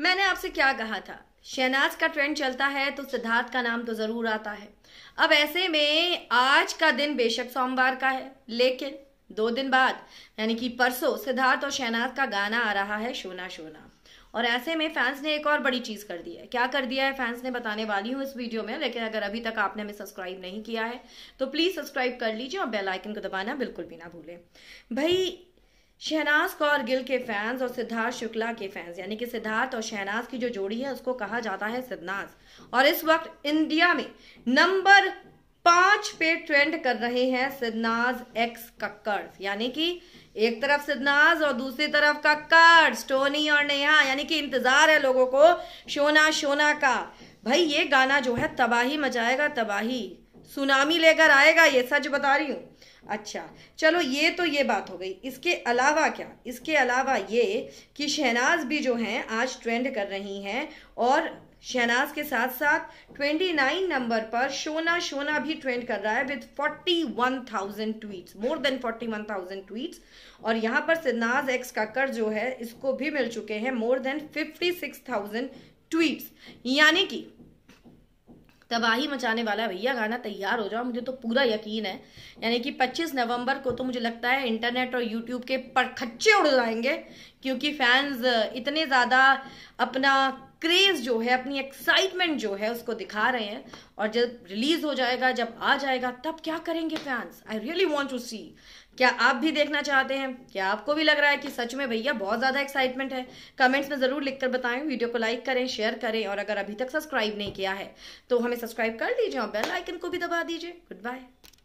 मैंने आपसे क्या कहा था शहनाज का ट्रेंड चलता है तो सिद्धार्थ का नाम तो ज़रूर आता है अब ऐसे में आज का दिन बेशक सोमवार का है लेकिन दो दिन बाद यानी कि परसों सिद्धार्थ और शहनाज का गाना आ रहा है शोना शोना और ऐसे में फैंस ने एक और बड़ी चीज़ कर दी है क्या कर दिया है फैंस ने बताने वाली हूँ इस वीडियो में लेकिन अगर अभी तक आपने हमें सब्सक्राइब नहीं किया है तो प्लीज़ सब्सक्राइब कर लीजिए और बेल आइकन को दबाना बिल्कुल भी ना भूलें भाई शहनाज कौर गिल के फैंस और सिद्धार्थ शुक्ला के फैंस यानी कि सिद्धार्थ और शहनाज की जो जोड़ी है उसको कहा जाता है सिद्धनाज और इस वक्त इंडिया में नंबर पांच पे ट्रेंड कर रहे हैं सिद्धनाज एक्स कक्कड़ यानी कि एक तरफ सिद्धनाज और दूसरी तरफ कक्कड़ स्टोनी और नेहा यानी कि इंतजार है लोगों को शोना शोना का भाई ये गाना जो है तबाही मचाएगा तबाही सुनामी लेकर आएगा ये सच बता रही हूँ अच्छा चलो ये तो ये बात हो गई इसके अलावा क्या इसके अलावा ये कि शहनाज भी जो हैं आज ट्रेंड कर रही हैं और शहनाज के साथ साथ 29 नंबर पर शोना शोना भी ट्रेंड कर रहा है with 41,000 tweets more than 41,000 tweets और यहाँ पर सिद्धनाज एक्स का कर जो है इसको भी मिल चुके हैं मोर देन 56,000 ट्वीट्स यानी कि तबाही मचाने वाला है भैया गाना तैयार हो जाओ मुझे तो पूरा यकीन है यानी कि 25 नवंबर को तो मुझे लगता है इंटरनेट और यूट्यूब के पर खच्चे उड़ जाएंगे क्योंकि फैंस इतने ज़्यादा अपना क्रेज जो है अपनी एक्साइटमेंट जो है उसको दिखा रहे हैं और जब रिलीज हो जाएगा जब आ जाएगा तब क्या करेंगे fans I really want to see क्या आप भी देखना चाहते हैं क्या आपको भी लग रहा है कि सच में भैया बहुत ज्यादा एक्साइटमेंट है कमेंट्स में जरूर लिखकर बताएं वीडियो को लाइक करें शेयर करें और अगर अभी तक सब्सक्राइब नहीं किया है तो हमें सब्सक्राइब कर लीजिए और बेल आइकन को भी दबा दीजिए गुड बाय